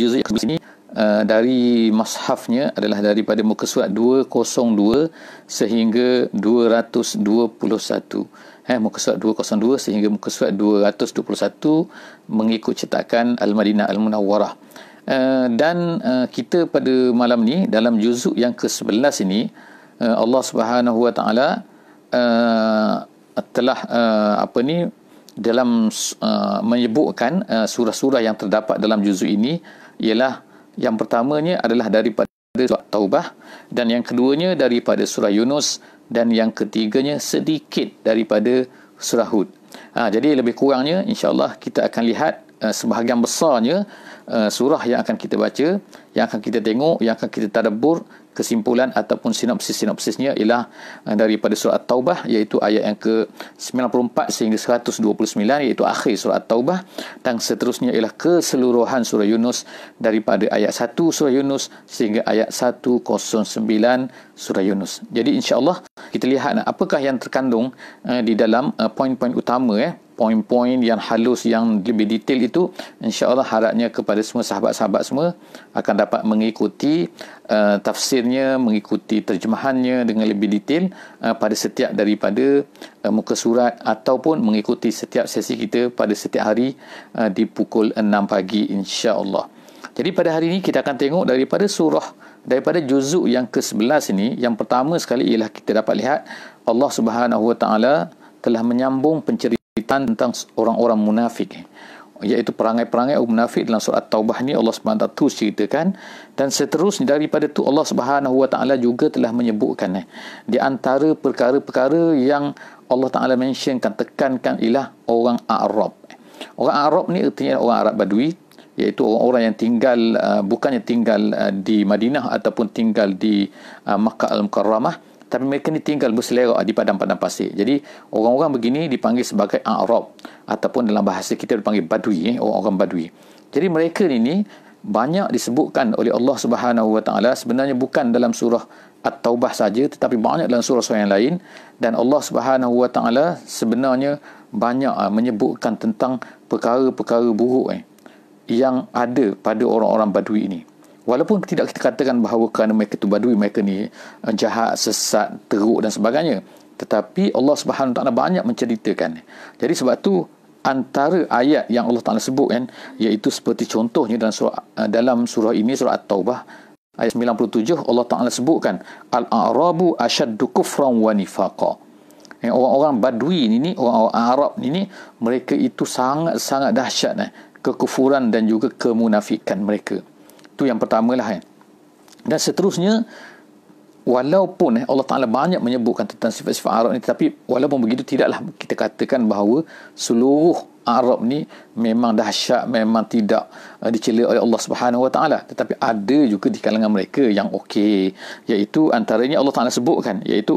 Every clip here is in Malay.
juz yang sini Uh, eh, dari mashafnya adalah daripada muka surat 202 sehingga 221 eh muka surat 202 sehingga muka surat 221 mengikut cetakan Al-Madinah Al-Munawwarah uh, dan uh, kita pada malam ni dalam juzuk yang ke-11 ini uh, Allah Subhanahu Wa Taala uh, telah uh, apa ni dalam uh, menyebutkan surah-surah yang terdapat dalam juzuk ini ialah yang pertamanya adalah daripada surah Taubah dan yang keduanya daripada surah Yunus dan yang ketiganya sedikit daripada surah Hud. Ha, jadi lebih kurangnya insyaAllah kita akan lihat uh, sebahagian besarnya uh, surah yang akan kita baca, yang akan kita tengok, yang akan kita tadabur kesimpulan ataupun sinopsis-sinopsisnya ialah eh, daripada surah taubah iaitu ayat yang ke-94 sehingga 129 iaitu akhir surah taubah dan seterusnya ialah keseluruhan surah Yunus daripada ayat 1 surah Yunus sehingga ayat 109 surah Yunus. Jadi insya-Allah kita lihat eh, apakah yang terkandung uh, di dalam uh, poin-poin utama eh poin-poin yang halus yang lebih detail itu insya-Allah harapnya kepada semua sahabat-sahabat semua akan dapat mengikuti uh, tafsirnya, mengikuti terjemahannya dengan lebih detail uh, pada setiap daripada uh, muka surat ataupun mengikuti setiap sesi kita pada setiap hari uh, di pukul 6 pagi insya-Allah. Jadi pada hari ini kita akan tengok daripada surah daripada juzuk yang ke-11 ini yang pertama sekali ialah kita dapat lihat Allah Subhanahu Wa Taala telah menyambung penceritaan tentang orang-orang munafik iaitu perangai-perangai orang munafik dalam surat Taubah ni Allah Subhanahu Wa Taala ceritakan dan seterusnya daripada tu Allah Subhanahu Wa Taala juga telah menyebutkan eh, di antara perkara-perkara yang Allah Taala mentionkan tekankan ialah orang Arab. Orang Arab ni ertinya orang Arab Badui iaitu orang-orang yang tinggal uh, bukannya tinggal uh, di Madinah ataupun tinggal di uh, Makkah Al-Mukarramah tapi mereka ni tinggal berselerak di padang-padang pasir. Jadi orang-orang begini dipanggil sebagai Arab ataupun dalam bahasa kita dipanggil Badui, eh, orang-orang Badui. Jadi mereka ini banyak disebutkan oleh Allah Subhanahu sebenarnya bukan dalam surah At-Taubah saja tetapi banyak dalam surah-surah yang lain dan Allah Subhanahu sebenarnya banyak uh, menyebutkan tentang perkara-perkara buruk eh yang ada pada orang-orang badui ini walaupun tidak kita katakan bahawa kerana mereka itu badui mereka ni eh, jahat sesat teruk dan sebagainya tetapi Allah Subhanahu taala banyak menceritakan jadi sebab tu antara ayat yang Allah taala sebut kan iaitu seperti contohnya dalam surah eh, dalam surah ini surah at-taubah ayat 97 Allah taala sebutkan al-arabu ashaddu kufran wa nifaqa eh, orang-orang badui ini orang-orang Arab ini mereka itu sangat-sangat dahsyat eh, kekufuran dan juga kemunafikan mereka. Itu yang pertama lah Eh. Dan seterusnya, walaupun eh, Allah Ta'ala banyak menyebutkan tentang sifat-sifat Arab ni, tapi walaupun begitu, tidaklah kita katakan bahawa seluruh Arab ni memang dahsyat, memang tidak uh, dicela oleh Allah Subhanahu Wa Taala. Tetapi ada juga di kalangan mereka yang okey, iaitu antaranya Allah Ta'ala sebutkan, iaitu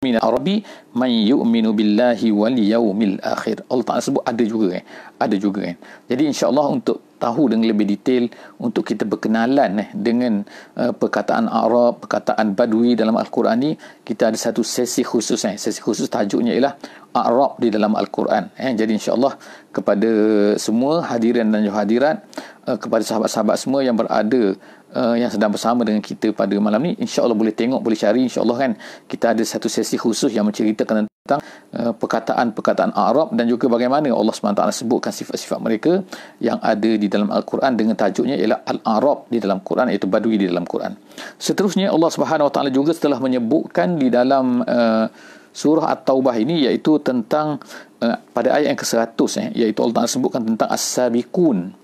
min arabi man yu'minu billahi wal yaumil akhir. Allah Taala sebut ada juga kan. Ada juga kan. Jadi insya-Allah untuk tahu dengan lebih detail untuk kita berkenalan eh, dengan uh, perkataan Arab, perkataan Badui dalam Al-Quran ni, kita ada satu sesi khusus. Eh. Sesi khusus tajuknya ialah Arab di dalam Al-Quran. Eh. Jadi insyaAllah kepada semua hadirin dan hadirat, uh, kepada sahabat-sahabat semua yang berada uh, yang sedang bersama dengan kita pada malam ni Insya Allah boleh tengok boleh cari Insya Allah kan kita ada satu sesi khusus yang menceritakan tentang uh, perkataan-perkataan Arab dan juga bagaimana Allah SWT sebutkan sifat-sifat mereka yang ada di dalam Al-Quran dengan tajuknya ialah Al-Arab di dalam Quran iaitu Badui di dalam Quran seterusnya Allah SWT juga setelah menyebutkan di dalam uh, surah At-Taubah ini iaitu tentang uh, pada ayat yang ke-100 eh, iaitu Allah Taala sebutkan tentang As-Sabikun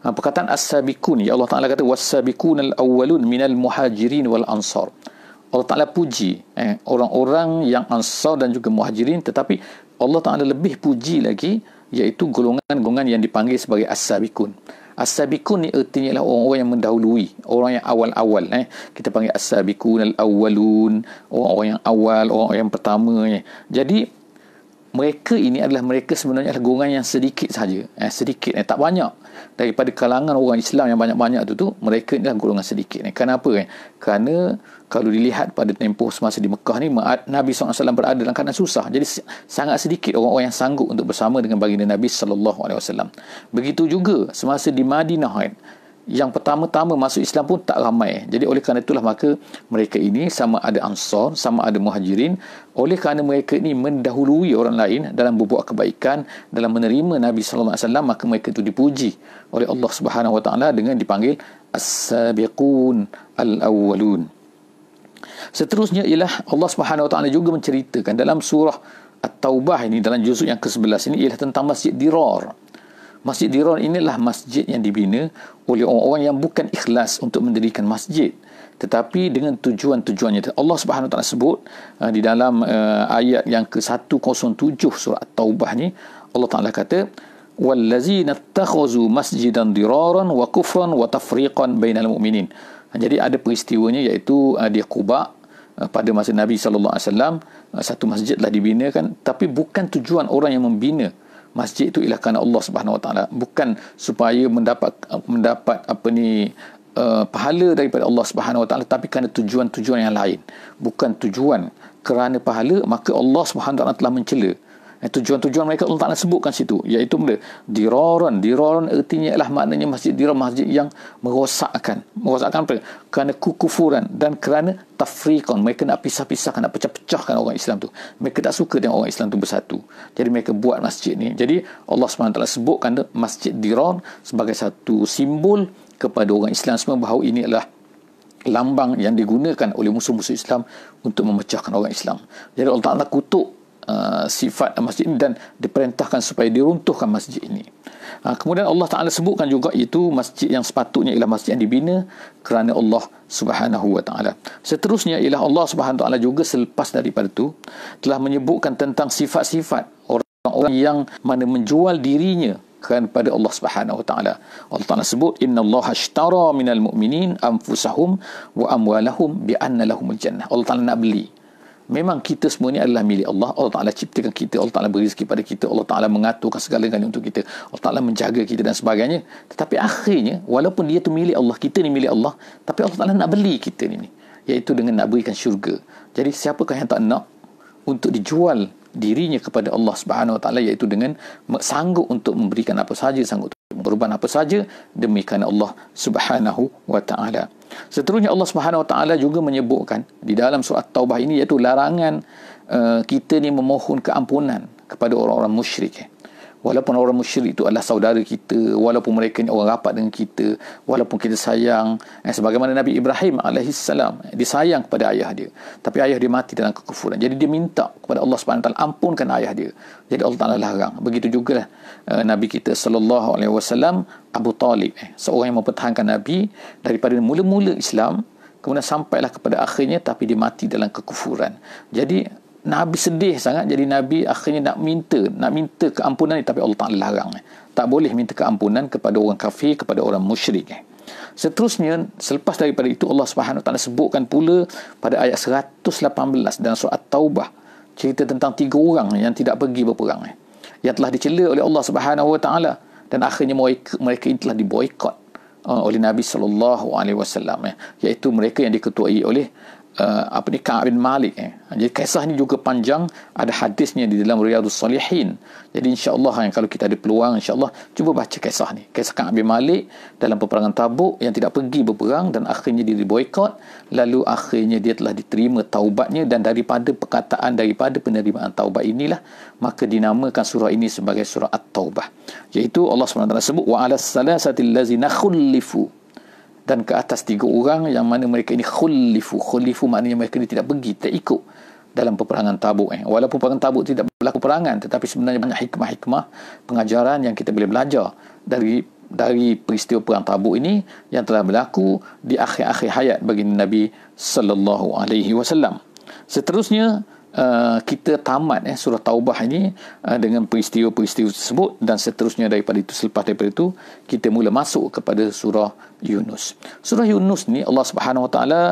Ha, perkataan as-sabiqun ya Allah Taala kata was-sabiqun al-awwalun minal muhajirin wal ansar Allah Taala puji eh, orang-orang yang ansar dan juga muhajirin tetapi Allah Taala lebih puji lagi iaitu golongan-golongan yang dipanggil sebagai as-sabiqun As-sabiqun ni ertinya ialah orang-orang yang mendahului, orang yang awal-awal eh. Kita panggil as-sabiqun al-awwalun, orang-orang yang awal, orang-orang yang pertama eh. Jadi mereka ini adalah mereka sebenarnya adalah golongan yang sedikit saja eh sedikit eh tak banyak daripada kalangan orang Islam yang banyak-banyak tu tu mereka ni adalah golongan sedikit eh kenapa eh kerana kalau dilihat pada tempoh semasa di Mekah ni Nabi SAW berada dalam keadaan susah jadi sangat sedikit orang-orang yang sanggup untuk bersama dengan baginda Nabi SAW begitu juga semasa di Madinah eh? yang pertama-tama masuk Islam pun tak ramai. Jadi oleh kerana itulah maka mereka ini sama ada ansar, sama ada muhajirin. Oleh kerana mereka ini mendahului orang lain dalam berbuat kebaikan, dalam menerima Nabi Sallallahu Alaihi Wasallam, maka mereka itu dipuji oleh hmm. Allah Subhanahu Wa Taala dengan dipanggil As-Sabiqun Al-Awwalun. Seterusnya ialah Allah Subhanahu Wa Taala juga menceritakan dalam surah At-Taubah ini, dalam juzuk yang ke-11 ini ialah tentang Masjid Dirar. Masjid Diron inilah masjid yang dibina oleh orang-orang yang bukan ikhlas untuk mendirikan masjid tetapi dengan tujuan-tujuannya Allah Subhanahu Wa Taala sebut uh, di dalam uh, ayat yang ke-107 surah Taubah ni Allah Taala kata wallazina takhuzu masjidan diraran wa kufran wa tafriqan bainal mu'minin ha, jadi ada peristiwanya iaitu uh, di Quba uh, pada masa Nabi sallallahu alaihi wasallam uh, satu masjidlah dibina kan tapi bukan tujuan orang yang membina uh, masjid itu ialah kerana Allah Subhanahu Wa Taala bukan supaya mendapat mendapat apa ni uh, pahala daripada Allah Subhanahu Wa Taala tapi kerana tujuan-tujuan yang lain bukan tujuan kerana pahala maka Allah Subhanahu Wa Taala telah mencela Eh, tujuan-tujuan mereka Allah Ta'ala sebutkan situ iaitu benda diroran diroran artinya ialah maknanya masjid diror masjid yang merosakkan merosakkan apa kerana kukufuran dan kerana tafrikon mereka nak pisah-pisahkan nak pecah-pecahkan orang Islam tu mereka tak suka dengan orang Islam tu bersatu jadi mereka buat masjid ni jadi Allah SWT sebutkan masjid diror sebagai satu simbol kepada orang Islam semua bahawa ini adalah lambang yang digunakan oleh musuh-musuh Islam untuk memecahkan orang Islam. Jadi Allah Ta'ala kutuk Uh, sifat masjid ini dan diperintahkan supaya diruntuhkan masjid ini. Uh, kemudian Allah Taala sebutkan juga itu masjid yang sepatutnya ialah masjid yang dibina kerana Allah Subhanahu Wa Taala. Seterusnya ialah Allah Subhanahu Wa Taala juga selepas daripada itu telah menyebutkan tentang sifat-sifat orang-orang yang mana menjual dirinya kan pada Allah Subhanahu Wa Taala. Allah Taala sebut inna Allah ashtara minal mu'minin anfusahum wa amwalahum bi anna lahumul jannah. Allah Taala nak beli memang kita semua ni adalah milik Allah. Allah Ta'ala ciptakan kita. Allah Ta'ala beri rezeki pada kita. Allah Ta'ala mengaturkan segala-galanya untuk kita. Allah Ta'ala menjaga kita dan sebagainya. Tetapi akhirnya, walaupun dia tu milik Allah, kita ni milik Allah. Tapi Allah Ta'ala nak beli kita ni. Iaitu dengan nak berikan syurga. Jadi siapakah yang tak nak untuk dijual dirinya kepada Allah Subhanahu Wa Ta'ala iaitu dengan sanggup untuk memberikan apa sahaja sanggup berubah apa saja demi kerana Allah Subhanahu wa taala. Seterusnya Allah Subhanahu wa taala juga menyebutkan di dalam surat Taubah ini iaitu larangan uh, kita ni memohon keampunan kepada orang-orang musyrik. Eh walaupun orang musyrik itu adalah saudara kita walaupun mereka ni orang rapat dengan kita walaupun kita sayang eh, sebagaimana Nabi Ibrahim alaihi salam eh, disayang kepada ayah dia tapi ayah dia mati dalam kekufuran jadi dia minta kepada Allah swt ampunkan ayah dia jadi Allah taala larang begitu juga eh, Nabi kita sallallahu alaihi wasallam Abu Talib eh, seorang yang mempertahankan Nabi daripada mula-mula Islam kemudian sampailah kepada akhirnya tapi dia mati dalam kekufuran jadi Nabi sedih sangat jadi Nabi akhirnya nak minta nak minta keampunan ni tapi Allah Ta'ala larang tak boleh minta keampunan kepada orang kafir kepada orang musyrik seterusnya selepas daripada itu Allah Subhanahu Ta'ala sebutkan pula pada ayat 118 dalam surat Taubah cerita tentang tiga orang yang tidak pergi berperang yang telah dicela oleh Allah Subhanahu Wa Ta'ala dan akhirnya mereka, mereka ini telah diboykot uh, oleh Nabi sallallahu alaihi wasallam eh. iaitu mereka yang diketuai oleh uh, apa ni Ka'ab bin Malik eh. Jadi kisah ni juga panjang ada hadisnya di dalam Riyadhus Salihin. Jadi insya-Allah kan kalau kita ada peluang insya-Allah cuba baca kisah ni. Kisah Ka'ab bin Malik dalam peperangan Tabuk yang tidak pergi berperang dan akhirnya dia diboikot lalu akhirnya dia telah diterima taubatnya dan daripada perkataan daripada penerimaan taubat inilah maka dinamakan surah ini sebagai surah At-Taubah. Yaitu Allah SWT sebut wa 'ala salasati lazina nakhulifu dan ke atas tiga orang yang mana mereka ini khulifu khulifu maknanya mereka ini tidak pergi tak ikut dalam peperangan tabuk eh. walaupun peperangan tabuk tidak berlaku perangan tetapi sebenarnya banyak hikmah-hikmah pengajaran yang kita boleh belajar dari dari peristiwa perang tabuk ini yang telah berlaku di akhir-akhir hayat bagi Nabi sallallahu alaihi wasallam seterusnya Uh, kita tamat eh, surah Taubah ini uh, dengan peristiwa-peristiwa tersebut dan seterusnya daripada itu selepas daripada itu kita mula masuk kepada surah Yunus. Surah Yunus ni Allah Subhanahu Wa Taala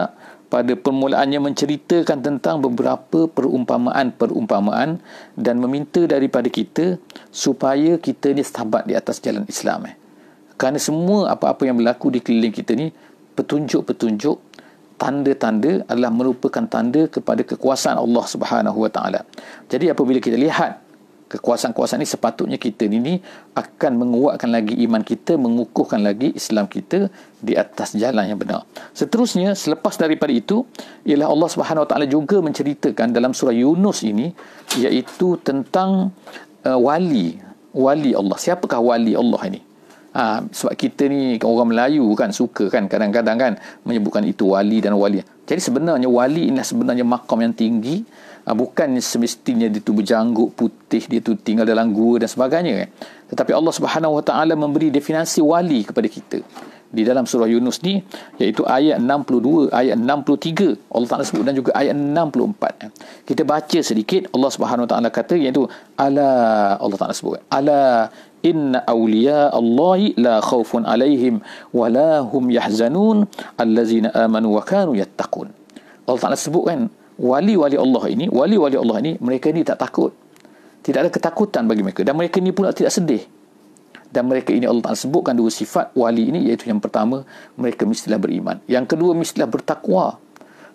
pada permulaannya menceritakan tentang beberapa perumpamaan-perumpamaan dan meminta daripada kita supaya kita ni sabat di atas jalan Islam. Eh. Kerana semua apa-apa yang berlaku di keliling kita ni petunjuk-petunjuk tanda-tanda adalah merupakan tanda kepada kekuasaan Allah Subhanahu Wa Taala. Jadi apabila kita lihat kekuasaan-kekuasaan ini sepatutnya kita ini akan menguatkan lagi iman kita, mengukuhkan lagi Islam kita di atas jalan yang benar. Seterusnya selepas daripada itu ialah Allah Subhanahu Wa Taala juga menceritakan dalam surah Yunus ini iaitu tentang uh, wali wali Allah. Siapakah wali Allah ini? Ha, sebab kita ni orang Melayu kan suka kan kadang-kadang kan menyebutkan itu wali dan wali. Jadi sebenarnya wali inilah sebenarnya makam yang tinggi. Ha, bukan semestinya dia tu berjangguk putih, dia tu tinggal dalam gua dan sebagainya kan. Tetapi Allah Subhanahu Wa Taala memberi definisi wali kepada kita di dalam surah Yunus ni iaitu ayat 62 ayat 63 Allah Taala sebut dan juga ayat 64 kita baca sedikit Allah Subhanahu Wa Taala kata iaitu ala Allah Taala sebut ala inna awliya Allahi la khawfun alaihim wala hum yahzanun allazina amanu wa kanu yattaqun Allah Taala sebut kan wali-wali Allah ini wali-wali Allah ini mereka ni tak takut tidak ada ketakutan bagi mereka dan mereka ni pula tidak sedih dan mereka ini Allah Ta'ala sebutkan dua sifat wali ini iaitu yang pertama mereka mestilah beriman yang kedua mestilah bertakwa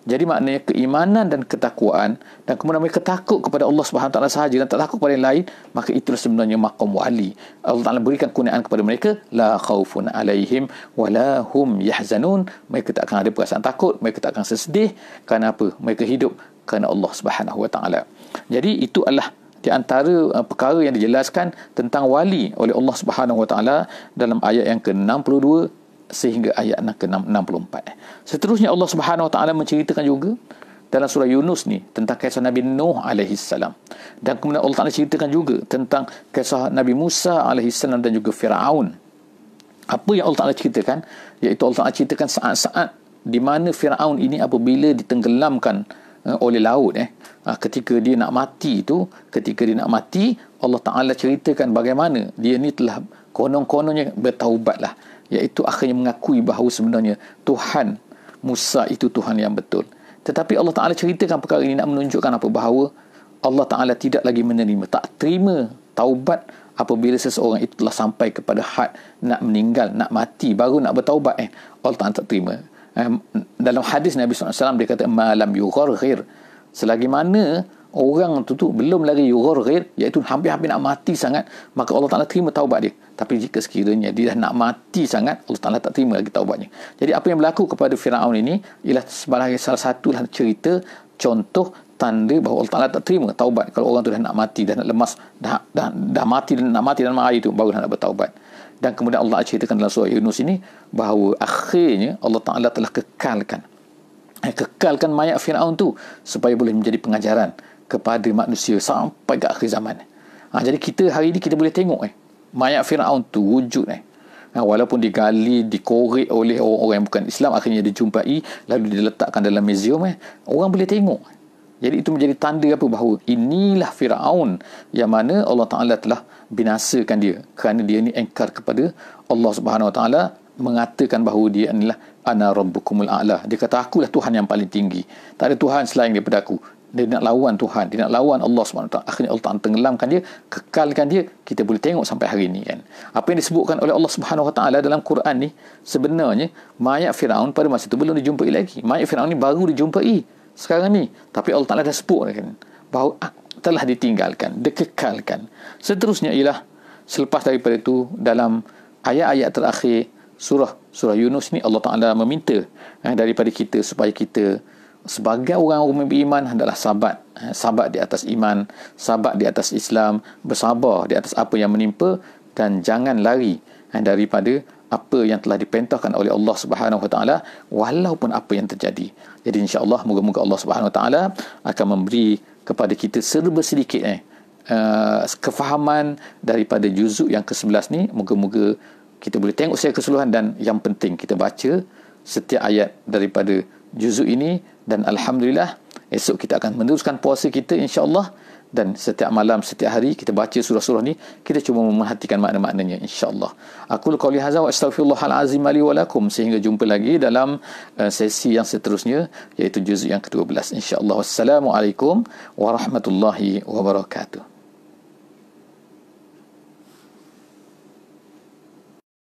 jadi maknanya keimanan dan ketakwaan dan kemudian mereka takut kepada Allah Subhanahu Taala sahaja dan tak takut kepada yang lain maka itulah sebenarnya maqam wali. Allah Taala berikan kurniaan kepada mereka la khaufun alaihim wa la hum yahzanun. Mereka tak akan ada perasaan takut, mereka tak akan sesedih kerana apa? Mereka hidup kerana Allah Subhanahu Wa Taala. Jadi itu adalah di antara uh, perkara yang dijelaskan tentang wali oleh Allah Subhanahu Wa Taala dalam ayat yang ke-62 sehingga ayat yang ke-64. Seterusnya Allah Subhanahu Wa Taala menceritakan juga dalam surah Yunus ni tentang kisah Nabi Nuh alaihi salam. Dan kemudian Allah Taala ceritakan juga tentang kisah Nabi Musa alaihi salam dan juga Firaun. Apa yang Allah Taala ceritakan iaitu Allah Taala ceritakan saat-saat di mana Firaun ini apabila ditenggelamkan uh, Eh, oleh laut eh ha, ketika dia nak mati tu ketika dia nak mati Allah Taala ceritakan bagaimana dia ni telah konon-kononnya lah. iaitu akhirnya mengakui bahawa sebenarnya Tuhan Musa itu Tuhan yang betul tetapi Allah Taala ceritakan perkara ini nak menunjukkan apa bahawa Allah Taala tidak lagi menerima tak terima taubat apabila seseorang itu telah sampai kepada had nak meninggal nak mati baru nak bertaubat eh Allah Taala tak terima Eh, dalam hadis Nabi SAW dia kata malam yugharghir selagi mana orang tu tu belum lagi yugharghir iaitu hampir-hampir nak mati sangat maka Allah Taala terima taubat dia tapi jika sekiranya dia dah nak mati sangat Allah Taala tak terima lagi taubatnya jadi apa yang berlaku kepada Firaun ini ialah sebagai salah satu lah cerita contoh tanda bahawa Allah Ta'ala tak terima taubat kalau orang tu dah nak mati dah nak lemas dah dah, dah mati dan nak mati dan air tu baru dah nak bertaubat dan kemudian Allah ceritakan dalam surah Yunus ini bahawa akhirnya Allah Taala telah kekalkan eh, kekalkan mayat Firaun tu supaya boleh menjadi pengajaran kepada manusia sampai ke akhir zaman. Ha, jadi kita hari ini kita boleh tengok eh mayat Firaun tu wujud eh. Ha, walaupun digali, dikorek oleh orang-orang yang bukan Islam akhirnya dijumpai lalu diletakkan dalam museum eh. Orang boleh tengok. Jadi itu menjadi tanda apa bahawa inilah Firaun yang mana Allah Taala telah binasakan dia kerana dia ni engkar kepada Allah Subhanahu Wa Taala mengatakan bahawa dia adalah ana rabbukumul a'la. Dia kata akulah Tuhan yang paling tinggi. Tak ada Tuhan selain daripada aku. Dia nak lawan Tuhan, dia nak lawan Allah Subhanahu Wa Taala. Akhirnya Allah Taala tenggelamkan dia, kekalkan dia. Kita boleh tengok sampai hari ini kan. Apa yang disebutkan oleh Allah Subhanahu Wa Taala dalam Quran ni sebenarnya mayat Firaun pada masa itu belum dijumpai lagi. Mayat Firaun ni baru dijumpai sekarang ni tapi Allah Taala dah sebut kan bahawa ah, telah ditinggalkan dikekalkan seterusnya ialah selepas daripada itu dalam ayat-ayat terakhir surah surah Yunus ni Allah Taala meminta eh, daripada kita supaya kita sebagai orang umum iman adalah sabat eh, sabat di atas iman sabat di atas Islam bersabar di atas apa yang menimpa dan jangan lari eh, daripada apa yang telah dipentahkan oleh Allah Subhanahu Wa Taala walaupun apa yang terjadi. Jadi insya-Allah moga-moga Allah Subhanahu Wa Taala akan memberi kepada kita serba sedikit eh uh, kefahaman daripada juzuk yang ke-11 ni moga-moga kita boleh tengok secara keseluruhan dan yang penting kita baca setiap ayat daripada juzuk ini dan alhamdulillah esok kita akan meneruskan puasa kita insya-Allah dan setiap malam setiap hari kita baca surah-surah ni kita cuba memerhatikan makna-maknanya insyaallah aku qauli hadza wa astaghfirullahal azim li wa lakum sehingga jumpa lagi dalam eh, sesi yang seterusnya iaitu juz yang ke-12 insyaallah wassalamualaikum warahmatullahi wabarakatuh